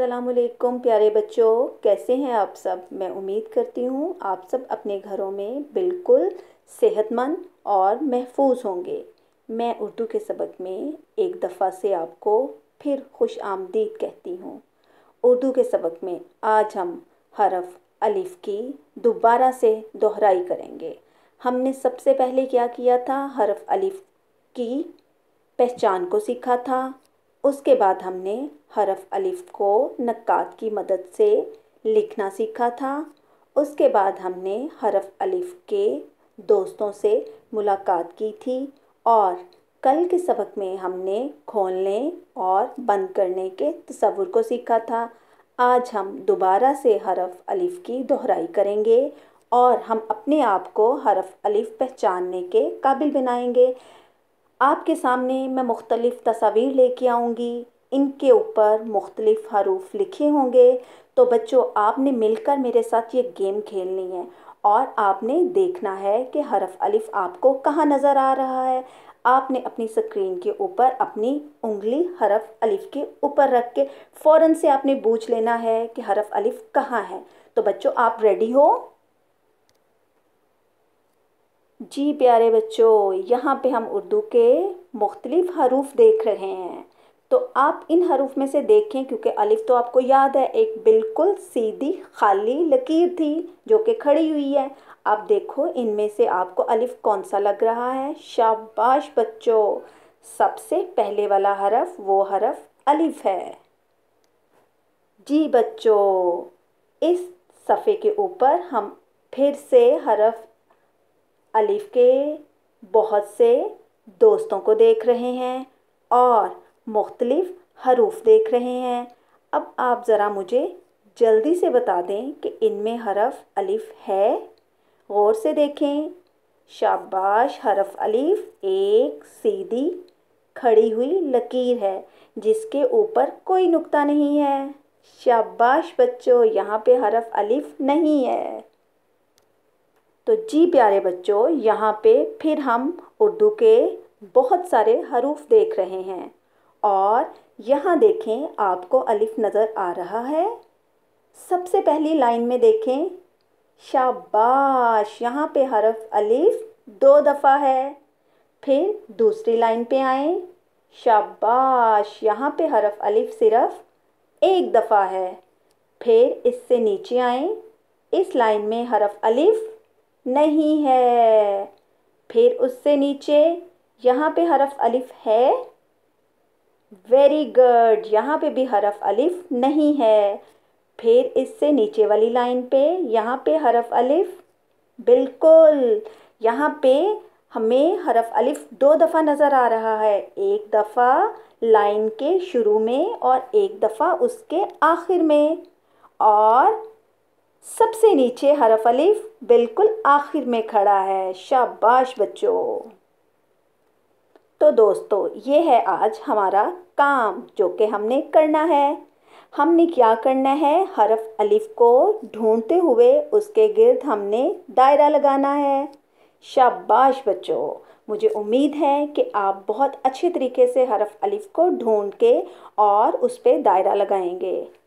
असलकुम प्यारे बच्चों कैसे हैं आप सब मैं उम्मीद करती हूँ आप सब अपने घरों में बिल्कुल सेहतमंद और महफूज होंगे मैं उर्दू के सबक में एक दफ़ा से आपको फिर खुश आमदीद कहती हूँ उर्दू के सबक में आज हम हरफ अलिफ़ की दोबारा से दोहराई करेंगे हमने सबसे पहले क्या किया था हरफ अलिफ़ की पहचान को सीखा था उसके बाद हमने हरफ अलिफ़ को नक्कात की मदद से लिखना सीखा था उसके बाद हमने हरफ अलिफ़ के दोस्तों से मुलाकात की थी और कल के सबक में हमने खोलने और बंद करने के तस्वुर को सीखा था आज हम दोबारा से हरफ अलिफ़ की दोहराई करेंगे और हम अपने आप को हरफ अलिफ़ पहचानने के काबिल बनाएंगे आपके सामने मैं मुख्तलिफ़ तस्वीर लेके आऊँगी इनके ऊपर मुख्तलिफ़ हरूफ लिखे होंगे तो बच्चों आपने मिलकर मेरे साथ ये गेम खेलनी है और आपने देखना है कि हरफ अलिफ़ आपको कहाँ नज़र आ रहा है आपने अपनी स्क्रीन के ऊपर अपनी उंगली हरफ अलिफ़ के ऊपर रख के फ़ौर से आपने पूछ लेना है कि हरफ अलिफ़ कहाँ है तो बच्चों आप रेडी हो जी प्यारे बच्चों यहाँ पे हम उर्दू के मुख्तलिफ हरूफ देख रहे हैं तो आप इन हरूफ में से देखें क्योंकि अलिफ़ तो आपको याद है एक बिल्कुल सीधी खाली लकीर थी जो कि खड़ी हुई है अब देखो इनमें से आपको अलिफ़ कौन सा लग रहा है शाबाश बच्चों सबसे पहले वाला हरफ वो हरफ अलिफ़ है जी बच्चों इस सफ़े के ऊपर हम फिर से हरफ अलिफ के बहुत से दोस्तों को देख रहे हैं और मुख्तलिफ़ हरूफ देख रहे हैं अब आप ज़रा मुझे जल्दी से बता दें कि इनमें हरफ अलिफ है गौर से देखें शाबाश हरफ अलिफ एक सीधी खड़ी हुई लकीर है जिसके ऊपर कोई नुक्ता नहीं है शाबाश बच्चों यहाँ पे हरफ अलिफ नहीं है तो जी प्यारे बच्चों यहाँ पे फिर हम उर्दू के बहुत सारे हरूफ देख रहे हैं और यहाँ देखें आपको अलिफ नज़र आ रहा है सबसे पहली लाइन में देखें शाबाश यहाँ पे हरफ अलिफ दो दफ़ा है फिर दूसरी लाइन पे आए शाबाश यहाँ पे हरफ अलिफ सिर्फ एक दफ़ा है फिर इससे नीचे आए इस लाइन में हरफ अलिफ नहीं है फिर उससे नीचे यहाँ पे हरफ अलिफ है वेरी गुड यहाँ पे भी हरफ अलिफ नहीं है फिर इससे नीचे वाली लाइन पे यहाँ पे हरफ अलिफ बिल्कुल यहाँ पे हमें हरफ अलिफ दो दफ़ा नज़र आ रहा है एक दफ़ा लाइन के शुरू में और एक दफ़ा उसके आखिर में और सबसे नीचे हरफ अलीफ बिल्कुल आखिर में खड़ा है शाबाश बच्चों तो दोस्तों ये है आज हमारा काम जो कि हमने करना है हमने क्या करना है हरफ अलीफ को ढूंढते हुए उसके गिर्द हमने दायरा लगाना है शाबाश बच्चों मुझे उम्मीद है कि आप बहुत अच्छे तरीके से हरफ अलीफ को ढूंढ के और उस पर दायरा लगाएंगे